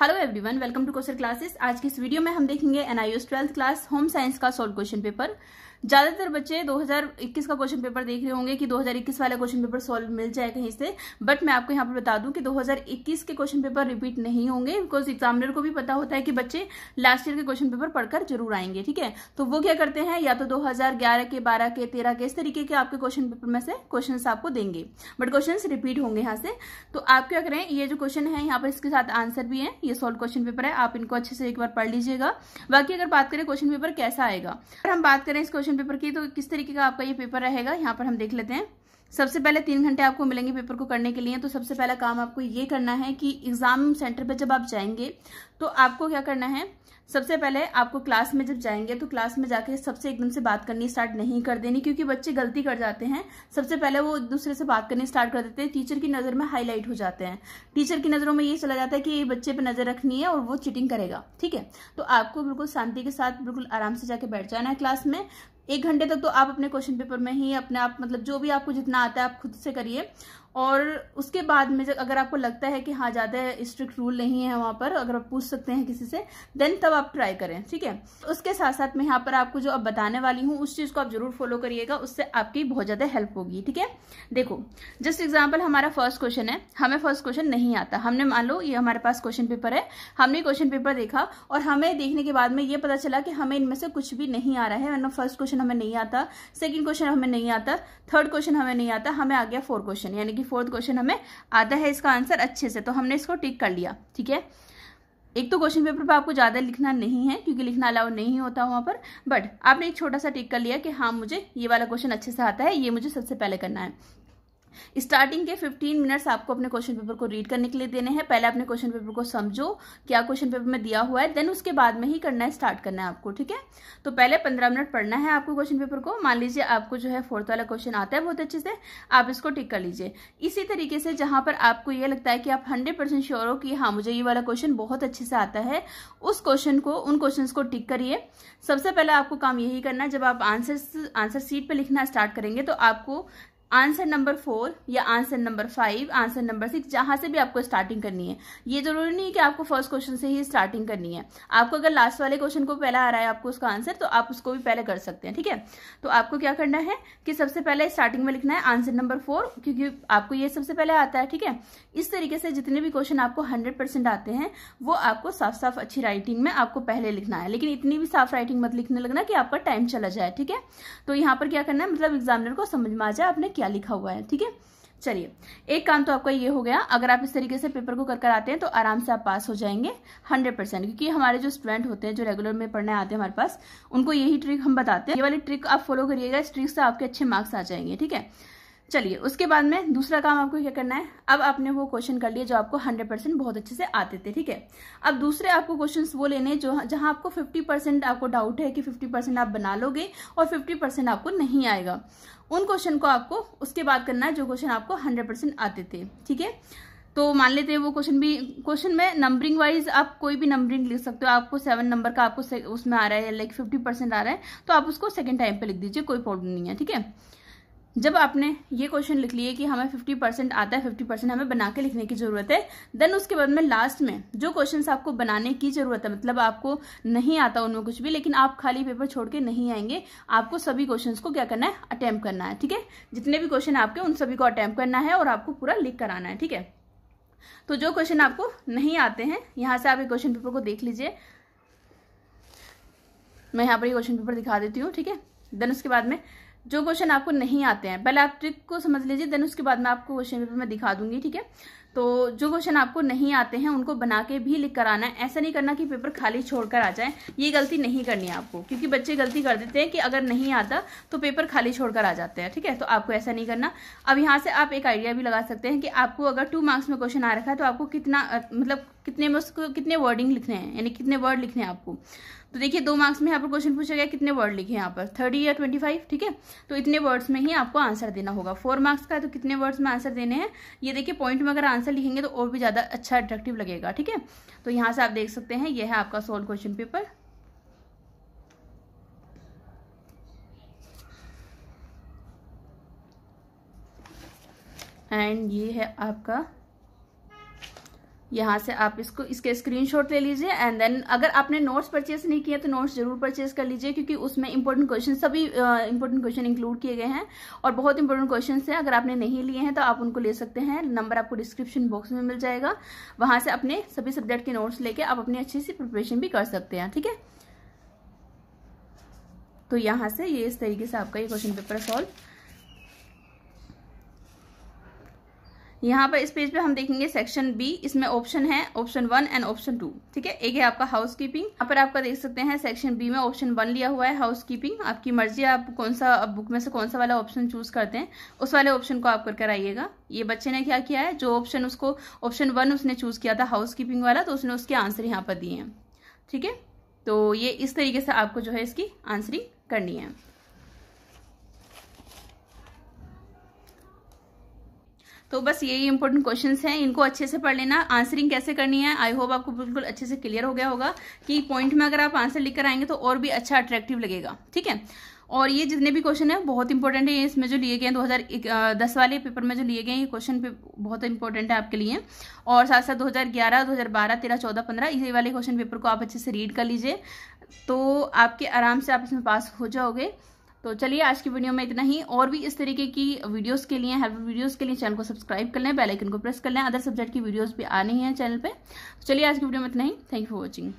hello everyone welcome to question classes आज की इस वीडियो में हम देखेंगे NIS twelfth class home science का सॉल्व क्वेश्चन पेपर ज्यादातर बच्चे 2021 का क्वेश्चन पेपर देख रहे होंगे कि 2021 वाला क्वेश्चन पेपर सॉल्व मिल जाए कहीं से बट मैं आपको यहाँ पर बता दूं कि 2021 के क्वेश्चन पेपर रिपीट नहीं होंगे बिकॉज एग्जामिनर को भी पता होता है कि बच्चे लास्ट ईयर के क्वेश्चन पेपर पढ़कर जरूर आएंगे ठीक है तो वो क्या करते हैं या तो दो के बारह के तेरह के इस तरीके के आपके क्वेश्चन पेपर में से क्वेश्चन आपको देंगे बट क्वेश्चन रिपीट होंगे यहाँ से तो आप क्या करें ये जो क्वेश्चन है यहाँ पर इसके साथ आंसर भी है ये सोल्व क्वेश्चन पेपर है आप इनको अच्छे से एक बार पढ़ लीजिएगा बाकी अगर बात करें क्वेश्चन पेपर कैसा आएगा अगर हम बात करें इस क्वेश्चन क्वेश्चन पेपर की तो किस तरीके का आपका ये पेपर रहेगा यहाँ पर हम देख लेते हैं सबसे पहले तीन घंटे आपको मिलेंगे पेपर को करने के लिए तो सबसे पहला काम आपको ये करना है कि एग्जाम सेंटर पर जब आप जाएंगे तो आपको क्या करना है सबसे पहले आपको क्लास में जब जाएंगे तो क्लास में जाके सबसे एकदम से बात करनी स्टार्ट नहीं कर देनी क्योंकि बच्चे गलती कर जाते हैं सबसे पहले वो एक दूसरे से बात करनी स्टार्ट कर देते हैं टीचर की नज़र में हाईलाइट हो जाते हैं टीचर की नज़रों में ये चला जाता है कि बच्चे पे नज़र रखनी है और वो चिटिंग करेगा ठीक है तो आपको बिल्कुल शांति के साथ बिल्कुल आराम से जाके बैठ जाना है क्लास में एक घंटे तक तो आप अपने क्वेश्चन पेपर में ही अपने आप मतलब जो भी आपको जितना कितना आता है आप खुद से करिए और उसके बाद में जब अगर आपको लगता है कि हाँ ज़्यादा स्ट्रिक्ट रूल नहीं है वहाँ पर अगर आप पूछ सकते हैं किसी से देन तब आप ट्राई करें ठीक है उसके साथ साथ मैं यहाँ पर आपको जो अब बताने वाली हूँ उस चीज़ को आप जरूर फॉलो करिएगा उससे आपकी बहुत ज़्यादा हेल्प होगी ठीक है देखो जस्ट एग्जाम्पल हमारा फर्स्ट क्वेश्चन है हमें फर्स्ट क्वेश्चन नहीं आता हमने मान लो ये हमारे पास क्वेश्चन पेपर है हमने क्वेश्चन पेपर देखा और हमें देखने के बाद में ये पता चला कि हमें इनमें से कुछ भी नहीं आ रहा है वरना फर्स्ट क्वेश्चन हमें नहीं आता सेकेंड क्वेश्चन हमें नहीं आता थर्ड क्वेश्चन हमें नहीं आता हमें आ गया फोर्थ क्वेश्चन यानी कि फोर्थ क्वेश्चन हमें आता है इसका आंसर अच्छे से तो हमने इसको टिक कर लिया ठीक है एक तो क्वेश्चन पेपर पर आपको ज़्यादा लिखना नहीं है क्योंकि लिखना अलाउ नहीं होता वहाँ पर बट आपने एक छोटा सा टिक कर लिया कि हाँ मुझे ये वाला क्वेश्चन अच्छे से आता है ये मुझे सबसे पहले करना है स्टार्टिंग के 15 मिनट्स आपको अपने क्वेश्चन पेपर को रीड करने के लिए देने हैं पहले अपने क्वेश्चन पेपर को समझो क्या क्वेश्चन पेपर में दिया हुआ है देन उसके बाद में ही करना है स्टार्ट करना है आपको ठीक है तो पहले 15 मिनट पढ़ना है आपको क्वेश्चन पेपर को मान लीजिए आपको जो है फोर्थ वाला क्वेश्चन आता है बहुत अच्छे से आप इसको टिक कर लीजिए इसी तरीके से जहां पर आपको यह लगता है कि आप हंड्रेड परसेंट श्योर हो कि हाँ मुझे ये वाला क्वेश्चन बहुत अच्छे से आता है उस क्वेश्चन को उन क्वेश्चन को टिक करिए सबसे पहले आपको काम यही करना है जब आप आंसर आंसर सीट पर लिखना स्टार्ट करेंगे तो आपको आंसर नंबर फोर या answer number five answer number six जहां से भी आपको स्टार्टिंग करनी है ये जरूरी नहीं है कि आपको फर्स्ट क्वेश्चन से ही स्टार्टिंग करनी है आपको अगर लास्ट वाले क्वेश्चन को पहला आ रहा है आपको उसका आंसर तो आप उसको भी पहले कर सकते हैं ठीक है तो आपको क्या करना है कि सबसे पहले स्टार्टिंग में लिखना है आंसर नंबर फोर क्योंकि आपको ये सबसे पहले आता है ठीक है इस तरीके से जितने भी क्वेश्चन आपको हंड्रेड आते हैं वो आपको साफ साफ अच्छी राइटिंग में आपको पहले लिखना है लेकिन इतनी भी साफ राइटिंग मत लिखने लगना कि आपका टाइम चला जाए ठीक है तो यहाँ पर क्या करना है मतलब एग्जामिनर को समझ में आ जाए आपने क्या लिखा हुआ है ठीक है चलिए एक काम तो आपका ये हो गया अगर आप इस तरीके से पेपर को कर कर आते हैं तो आराम से आप पास हो जाएंगे हंड्रेड परसेंट क्योंकि हमारे जो स्टूडेंट होते हैं जो रेगुलर में पढ़ने आते हैं हमारे पास उनको यही ट्रिक हम बताते हैं ये वाली ट्रिक आप फॉलो करिएगा इस ट्रिक से आपके अच्छे मार्क्स आ जाएंगे ठीक है चलिए उसके बाद में दूसरा काम आपको क्या करना है अब आपने वो क्वेश्चन कर लिए जो आपको 100 परसेंट बहुत अच्छे से आते थे ठीक है अब दूसरे आपको क्वेश्चंस वो लेने जो जहां आपको 50 परसेंट आपको डाउट है कि 50 परसेंट आप बना लोगे और 50 परसेंट आपको नहीं आएगा उन क्वेश्चन को आपको उसके बाद करना है जो क्वेश्चन आपको हंड्रेड आते थे ठीक है तो मान लेते हैं वो क्वेश्चन भी क्वेश्चन में नंबरिंग वाइज आप कोई भी नंबरिंग लिख सकते हो आपको सेवन नंबर का आपको उसमें आ रहा है लाइक फिफ्टी परसेंट आ रहा है तो आप उसको सेकेंड टाइम पे लिख दीजिए कोई प्रॉब्लम नहीं है ठीक है जब आपने ये क्वेश्चन लिख लिए कि हमें 50 परसेंट आता है 50 परसेंट हमें बना के लिखने की ज़रूरत है देन उसके बाद में लास्ट में जो क्वेश्चन आपको बनाने की ज़रूरत है मतलब आपको नहीं आता उनमें कुछ भी लेकिन आप खाली पेपर छोड़ के नहीं आएंगे आपको सभी क्वेश्चन को क्या करना है अटैम्प्ट करना है ठीक है जितने भी क्वेश्चन आपके उन सभी को अटैम्प करना है और आपको पूरा लिख कराना है ठीक है तो जो क्वेश्चन आपको नहीं आते हैं यहाँ से आप ये क्वेश्चन पेपर को देख लीजिए मैं यहाँ पर ये क्वेश्चन पेपर दिखा देती हूँ ठीक है देन उसके बाद में जो क्वेश्चन आपको नहीं आते हैं पहले आप ट्रिक को समझ लीजिए देन उसके बाद में आपको क्वेश्चन पेपर में दिखा दूंगी ठीक है तो जो क्वेश्चन आपको नहीं आते हैं उनको बना के भी लिख कर आना है ऐसा नहीं करना कि पेपर खाली छोड़कर आ जाए ये गलती नहीं करनी है आपको क्योंकि बच्चे गलती कर देते हैं कि अगर नहीं आता तो पेपर खाली छोड़कर आ जाते हैं ठीक है तो आपको ऐसा नहीं करना अब यहाँ से आप एक आइडिया भी लगा सकते हैं कि आपको अगर टू मार्क्स में क्वेश्चन आ रखा है तो आपको कितना मतलब कितने में उसको कितने वर्डिंग लिखने हैं यानी कितने वर्ड लिखने हैं आपको तो देखिए दो मार्क्स में यहाँ पर क्वेश्चन पूछा गया कितने वर्ड लिखे हैं यहाँ पर थर्टी या ट्वेंटी फाइव ठीक है तो इतने वर्ड्स में ही आपको आंसर देना होगा फोर मार्क्स का है तो कितने वर्ड्स में आंसर देने हैं ये देखिए पॉइंट में अगर आंसर लिखेंगे तो और भी ज़्यादा अच्छा अट्रैक्टिव लगेगा ठीक है तो यहाँ से आप देख सकते हैं यह है आपका सोल्व क्वेश्चन पेपर एंड ये है आपका यहाँ से आप इसको इसके स्क्रीनशॉट ले लीजिए एंड देन अगर आपने नोट्स परचेस नहीं किया तो नोट्स जरूर परचेस कर लीजिए क्योंकि उसमें इंपॉर्टेंट क्वेश्चन सभी इंपॉर्टेंट क्वेश्चन इंक्लूड किए गए हैं और बहुत इंपॉर्टेंट क्वेश्चन है अगर आपने नहीं लिए हैं तो आप उनको ले सकते हैं नंबर आपको डिस्क्रिप्शन बॉक्स में मिल जाएगा वहां से अपने सभी सब्जेक्ट के नोट्स लेके आप अपनी अच्छी सी प्रिपरेशन भी कर सकते हैं ठीक है तो यहां से ये इस तरीके से आपका ये क्वेश्चन पेपर सॉल्व यहाँ पर इस पेज पे हम देखेंगे सेक्शन बी इसमें ऑप्शन है option one and option two ठीक है एक है आपका हाउस कीपिंग यहाँ पर आपका देख सकते हैं सेक्शन बी में ऑप्शन वन लिया हुआ है हाउस कीपिंग आपकी मर्जी आप कौन सा बुक में से कौन सा वाला ऑप्शन चूज करते हैं उस वाले ऑप्शन को आप कर कराइएगा ये बच्चे ने क्या किया है जो ऑप्शन उसको ऑप्शन वन उसने चूज किया था हाउस कीपिंग वाला तो उसने उसके आंसर यहाँ पर दिए हैं ठीक है तो ये इस तरीके से आपको जो है इसकी आंसरिंग करनी है तो बस यही इंपॉर्टेंट क्वेश्चन हैं इनको अच्छे से पढ़ लेना आंसरिंग कैसे करनी है आई होप आपको बिल्कुल अच्छे से क्लियर हो गया होगा कि पॉइंट में अगर आप आंसर लिख कर आएंगे तो और भी अच्छा अट्रैक्टिव लगेगा ठीक है और ये जितने भी क्वेश्चन है बहुत इंपॉर्टेंट है इसमें जो लिए गए हैं दो हज़ार दस वाले पेपर में जो लिए गए हैं ये क्वेश्चन बहुत इंपॉर्टेंट है आपके लिए और साथ साथ दो हज़ार ग्यारह दो हज़ार बारह तेरह चौदह पंद्रह ये वाले क्वेश्चन पेपर को आप अच्छे से रीड कर लीजिए तो आपके आराम से आप इसमें पास हो जाओगे तो चलिए आज की वीडियो में इतना ही और भी इस तरीके की वीडियोस के लिए हेल्प वीडियोस के लिए चैनल को सब्सक्राइब कर लें बेल आइकन को प्रेस कर लें अदर सब्जेक्ट की वीडियोस भी आनी है चैनल पे तो चलिए आज की वीडियो में इतना ही थैंक यू फॉर वॉचिंग